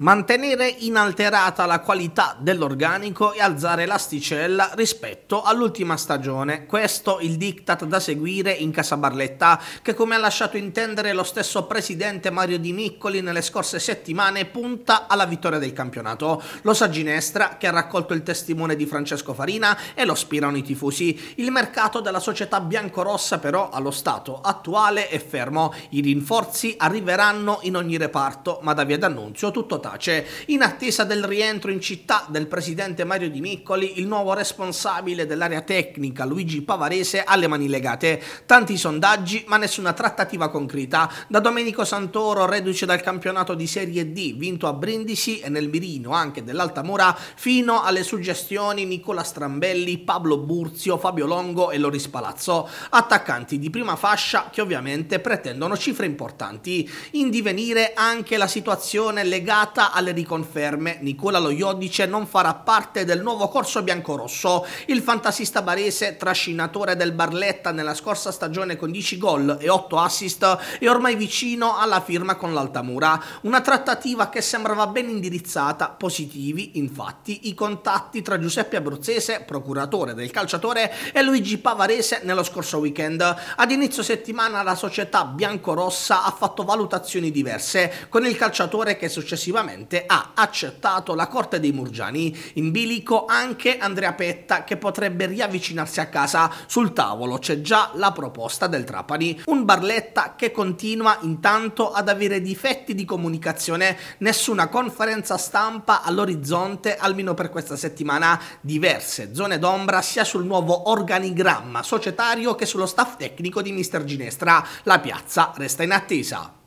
Mantenere inalterata la qualità dell'organico e alzare l'asticella rispetto all'ultima stagione. Questo il diktat da seguire in Casa Barletta, che come ha lasciato intendere lo stesso presidente Mario Di Miccoli nelle scorse settimane, punta alla vittoria del campionato. Lo sa Ginestra, che ha raccolto il testimone di Francesco Farina, e lo spirano i tifosi. Il mercato della società biancorossa, però, allo stato attuale è fermo. I rinforzi arriveranno in ogni reparto, ma da via d'annunzio tutto difficoltà, cioè, in attesa del rientro in città del presidente Mario Di Miccoli, il nuovo responsabile dell'area tecnica Luigi Pavarese ha le mani legate. Tanti sondaggi ma nessuna trattativa concreta. Da Domenico Santoro, reduce dal campionato di Serie D, vinto a Brindisi e nel mirino anche dell'Alta Mura, fino alle suggestioni Nicola Strambelli, Pablo Burzio, Fabio Longo e Loris Palazzo, attaccanti di prima fascia che ovviamente pretendono cifre importanti. In divenire anche la situazione legata Carta alle riconferme, Nicola Loiodice non farà parte del nuovo corso biancorosso. Il fantasista barese, trascinatore del Barletta nella scorsa stagione con 10 gol e 8 assist, è ormai vicino alla firma con l'Altamura. Una trattativa che sembrava ben indirizzata, positivi infatti i contatti tra Giuseppe Abruzzese, procuratore del calciatore, e Luigi Pavarese nello scorso weekend. Ad inizio settimana la società biancorossa ha fatto valutazioni diverse, con il calciatore che successivamente giustamente ha accettato la corte dei Murgiani, in bilico anche Andrea Petta che potrebbe riavvicinarsi a casa. Sul tavolo c'è già la proposta del Trapani, un Barletta che continua intanto ad avere difetti di comunicazione, nessuna conferenza stampa all'orizzonte almeno per questa settimana, diverse zone d'ombra sia sul nuovo organigramma societario che sullo staff tecnico di Mister Ginestra. La piazza resta in attesa.